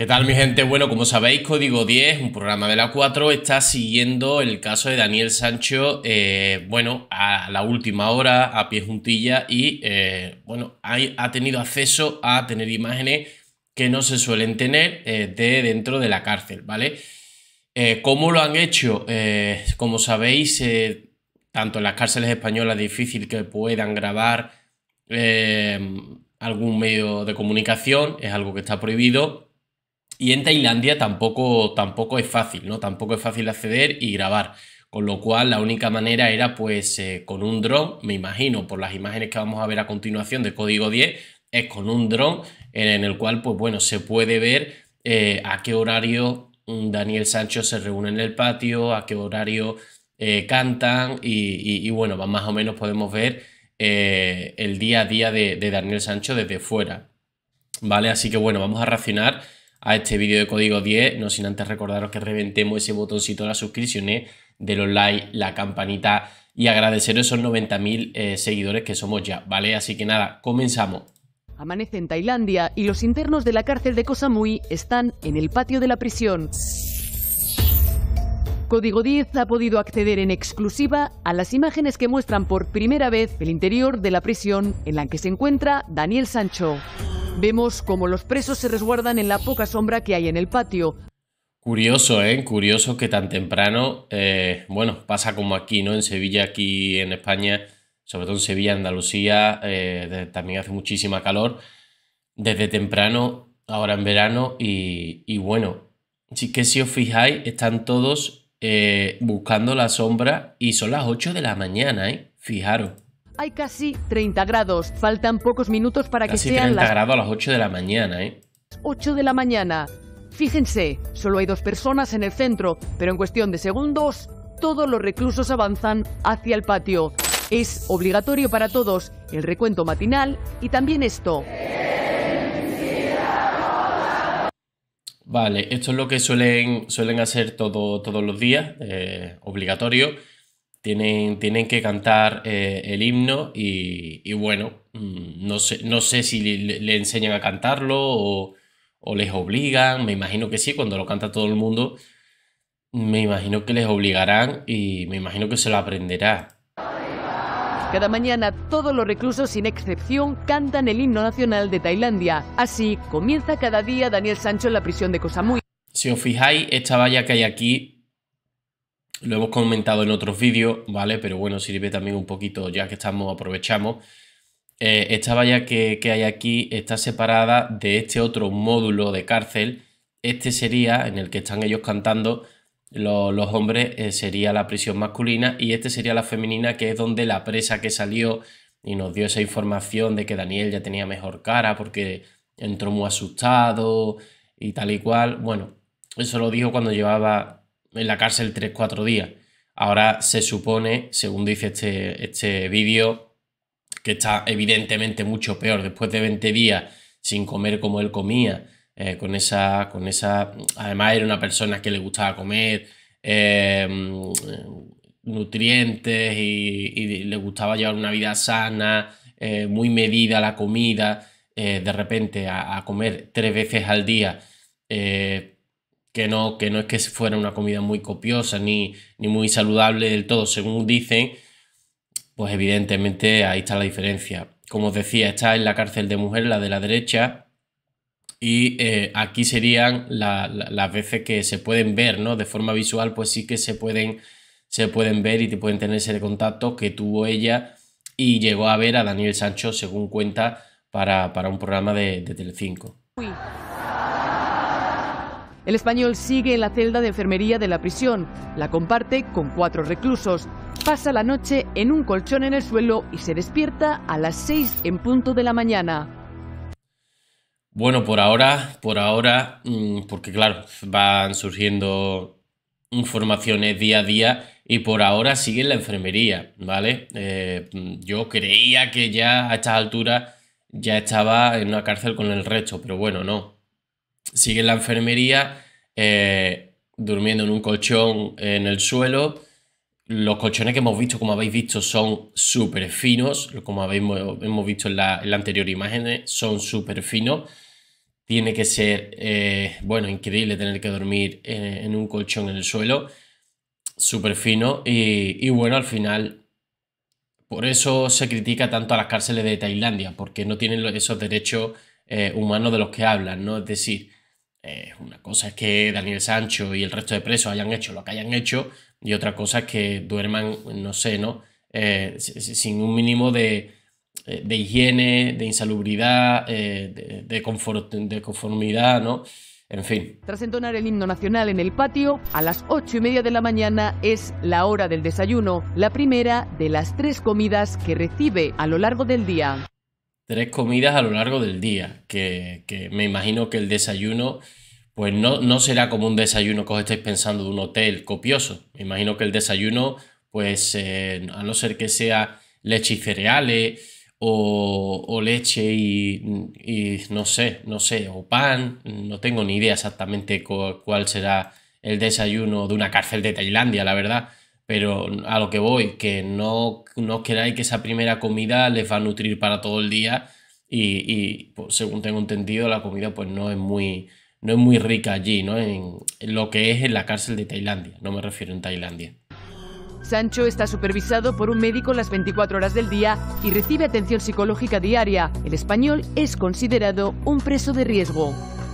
¿Qué tal mi gente? Bueno, como sabéis, Código 10, un programa de la 4, está siguiendo el caso de Daniel Sancho, eh, bueno, a la última hora, a pie juntilla, y eh, bueno, ha, tenido acceso a tener imágenes que no se suelen tener eh, de dentro de la cárcel, ¿vale? ¿Cómo lo han hecho? como sabéis, tanto en las cárceles españolas es difícil que puedan grabar algún medio de comunicación, es algo que está prohibido y en Tailandia tampoco, tampoco es fácil, ¿no? Tampoco es fácil acceder y grabar. Con lo cual, la única manera era, pues, eh, con un dron, me imagino, por las imágenes que vamos a ver a continuación de código 10, es con un dron eh, en el cual, pues, bueno, se puede ver eh, a qué horario mm, Daniel Sancho se reúne en el patio, a qué horario cantan y, bueno, más o menos podemos ver el día a día de, Daniel Sancho desde fuera. ¿Vale? Así que, bueno, vamos a racionar a este vídeo de código 10, no sin antes recordaros que reventemos ese botoncito de la suscripción, de los likes, la campanita y agradeceros esos 90.000 eh, seguidores que somos ya, ¿vale? Así que nada, comenzamos. Amanece en Tailandia y los internos de la cárcel de Koh están en el patio de la prisión. Código 10 ha podido acceder en exclusiva a las imágenes que muestran por primera vez el interior de la prisión en la que se encuentra Daniel Sancho. Vemos cómo los presos se resguardan en la poca sombra que hay en el patio. Curioso, ¿eh? Curioso que tan temprano, eh, bueno, pasa como aquí, ¿no? En Sevilla, aquí en España, sobre todo en Sevilla, Andalucía, eh, también hace muchísima calor, desde temprano, ahora en verano, y, bueno, sí que si os fijáis, están todos eh, buscando la sombra y son las 8 de la mañana, ¿eh? Fijaros hay casi 30 grados. Faltan pocos minutos para que sean 30 grados a las 8 de la mañana, ¿eh? 8 de la mañana. Fíjense, solo hay dos personas en el centro, pero en cuestión de segundos, todos los reclusos avanzan hacia el patio. Es obligatorio para todos el recuento matinal y también esto. Vale, esto es lo que suelen, suelen hacer todo, todos los días, eh, obligatorio tienen, tienen que cantar eh, el himno y, y, bueno, mm, no sé, no sé si le, enseñan a cantarlo o, les obligan, me imagino que sí, cuando lo canta todo el mundo, me imagino que les obligarán y me imagino que se lo aprenderá. Cada mañana todos los reclusos sin excepción cantan el himno nacional de Tailandia. Así comienza cada día Daniel Sancho en la prisión de cosa muy Si os fijáis, esta valla que hay aquí lo hemos comentado en otros vídeos, ¿vale? Pero bueno, sirve también un poquito, ya que estamos, aprovechamos. Eh, esta valla que, hay aquí está separada de este otro módulo de cárcel. Este sería, en el que están ellos cantando, los, hombres eh, sería la prisión masculina y este sería la femenina, que es donde la presa que salió y nos dio esa información de que Daniel ya tenía mejor cara porque entró muy asustado y tal y cual. Bueno, eso lo dijo cuando llevaba en la cárcel 3-4 días. Ahora se supone, según dice este, este, vídeo, que está evidentemente mucho peor. Después de 20 días sin comer como él comía, eh, con, esa, con esa... Además era una persona que le gustaba comer em, nutrientes y, le gustaba llevar una vida sana, eh, muy medida la comida. Eh, de repente a, comer tres veces al día que no, que no es que fuera una comida muy copiosa ni, ni muy saludable del todo, según dicen, pues evidentemente ahí está la diferencia. Como os decía, está en la cárcel de mujer, la de la derecha, y eh, aquí serían las veces que se pueden ver, ¿no? De forma visual, pues sí que se pueden, se pueden ver y te pueden tener ese contacto que tuvo ella y llegó a ver a Daniel Sancho, según cuenta, para, para un programa de, de Telecinco. El español sigue en la celda de enfermería de la prisión, la comparte con cuatro reclusos, pasa la noche en un colchón en el suelo y se despierta a las seis en punto de la mañana. Bueno, por ahora, por ahora, mm, porque claro, van surgiendo informaciones día a día y por ahora sigue en la enfermería, ¿vale? Eh, yo creía que ya a esta altura ya estaba en una cárcel con el resto, pero bueno, no, sigue en la enfermería eh, durmiendo en un colchón en el suelo. Los colchones que hemos visto, como habéis visto, son súper finos. Como habéis, hemos visto en la, anterior imagen, eh, son súper finos. Tiene que ser, eh, bueno, increíble tener que dormir en, un colchón en el suelo. Súper fino. Y, bueno, al final, por eso se critica tanto a las cárceles de Tailandia, porque no tienen esos derechos humanos de los que hablan, ¿no? Es decir, una cosa es que Daniel Sancho y el resto de presos hayan hecho lo que hayan hecho y otra cosa es que duerman, no sé, ¿no? Eh, sin un mínimo de, eh, de higiene, de insalubridad, eh, de, de, conformidad, ¿no? En fin. Tras entonar el himno nacional en el patio, a las ocho y media de la mañana es la hora del desayuno, la primera de las tres comidas que recibe a lo largo del día tres comidas a lo largo del día, que, me imagino que el desayuno, pues no, no será como un desayuno que os estáis pensando de un hotel copioso. Me imagino que el desayuno, pues eh, a no ser que sea leche y cereales o, o leche y, y, no sé, no sé, o pan, no tengo ni idea exactamente cuál será el desayuno de una cárcel de Tailandia, la verdad. Pero a lo que voy, que no, no queráis que esa primera comida les va a nutrir para todo el día y, pues, según tengo entendido, la comida pues no es muy, no es muy rica allí, ¿no? En, lo que es en la cárcel de Tailandia, no me refiero en Tailandia. Sancho está supervisado por un médico las 24 horas del día y recibe atención psicológica diaria. El español es considerado un preso de riesgo.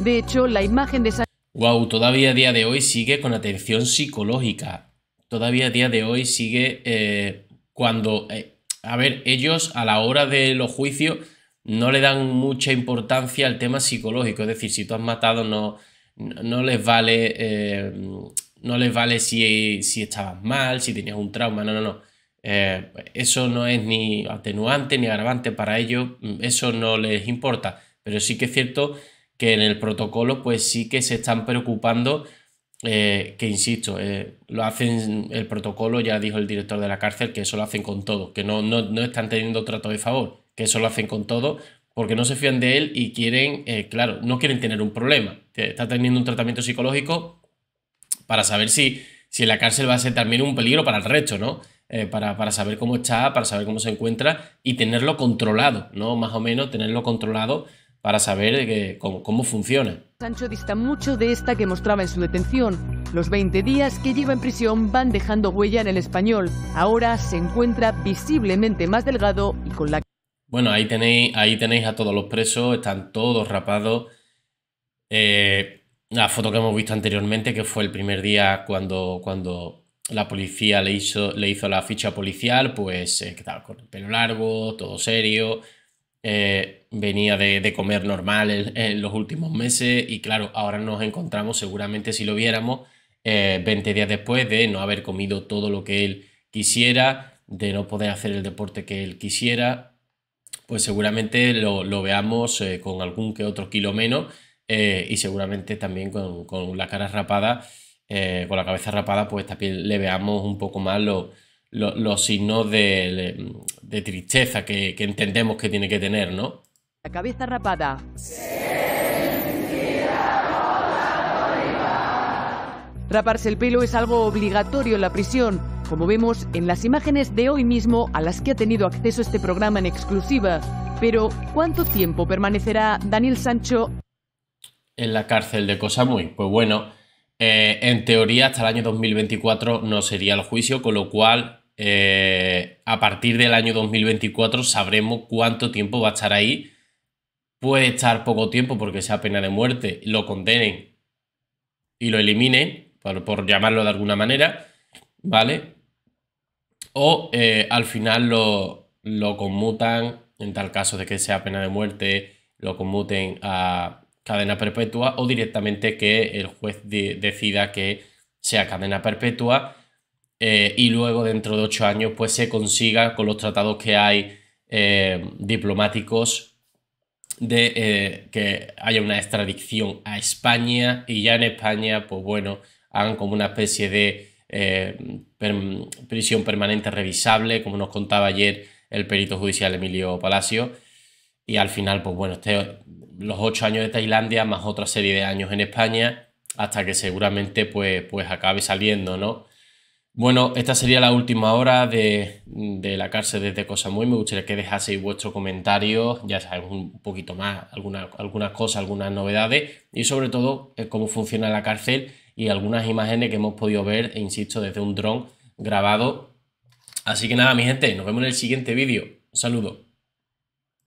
De hecho, la imagen de Sancho... Wow, todavía a día de hoy sigue con atención psicológica todavía a día de hoy sigue eh, cuando... Eh, a ver, ellos a la hora de los juicios no le dan mucha importancia al tema psicológico. Es decir, si tú has matado, no, no les vale. Eh, no les vale si, si, estabas mal, si tenías un trauma. No, no, no. eso no es ni atenuante ni agravante para ellos. Mm, eso no les importa. Pero sí que es cierto que en el protocolo, pues sí que se están preocupando eh, que insisto, eh, lo hacen, el protocolo ya dijo el director de la cárcel que eso lo hacen con todo, que no, no, no están teniendo trato de favor, que eso lo hacen con todo porque no se fían de él y quieren, eh, claro, no quieren tener un problema. Está teniendo un tratamiento psicológico para saber si, si la cárcel va a ser también un peligro para el resto, ¿no? Para, para, saber cómo está, para saber cómo se encuentra y tenerlo controlado, ¿no? Más o menos tenerlo controlado para saber cómo, cómo funciona. Sancho dista mucho de esta que mostraba en su detención. Los 20 días que lleva en prisión van dejando huella en el español. Ahora se encuentra visiblemente más delgado y con la... Bueno, ahí tenéis, ahí tenéis a todos los presos, están todos rapados. Eh, la foto que hemos visto anteriormente, que fue el primer día cuando, cuando la policía le hizo, le hizo la ficha policial, pues eh, que estaba con el pelo largo, todo serio, eh, venía de, comer normal en, los últimos meses y claro, ahora nos encontramos seguramente si lo viéramos 20 eh, días después de no haber comido todo lo que él quisiera, de no poder hacer el deporte que él quisiera, pues seguramente lo, veamos eh, con algún que otro kilo menos y seguramente también con, con la cara rapada, con la cabeza rapada, pues también le veamos un poco más lo los signos de, tristeza que, entendemos que tiene que tener, ¿no? La cabeza rapada. Raparse el pelo es algo obligatorio en la prisión, como vemos en las imágenes de hoy mismo a las que ha tenido acceso este programa en exclusiva. Pero, ¿cuánto tiempo permanecerá Daniel Sancho en la cárcel de Muy? Pues bueno, eh, en teoría hasta el año 2024 no sería el juicio, con lo cual eh, a partir del año 2024 sabremos cuánto tiempo va a estar ahí. Puede estar poco tiempo porque sea pena de muerte, lo condenen y lo eliminen, por, por llamarlo de alguna manera, ¿vale? O eh, al final lo, lo conmutan, en tal caso de que sea pena de muerte, lo conmuten a cadena perpetua o directamente que el juez decida que sea cadena perpetua eh, y luego dentro de ocho años pues se consiga con los tratados que hay eh, diplomáticos de eh, que haya una extradición a España y ya en España pues bueno hagan como una especie de prisión permanente revisable como nos contaba ayer el perito judicial Emilio Palacio y al final pues bueno este, los ocho años de Tailandia más otra serie de años en España hasta que seguramente pues, pues acabe saliendo, ¿no? Bueno, esta sería la última hora de, la cárcel desde muy. Me gustaría que dejaseis vuestro comentarios, ya sabéis un poquito más, alguna, algunas cosas, algunas novedades y sobre todo eh, cómo funciona la cárcel y algunas imágenes que hemos podido ver, e insisto, desde un dron grabado. Así que nada, mi gente, nos vemos en el siguiente vídeo. Un saludo.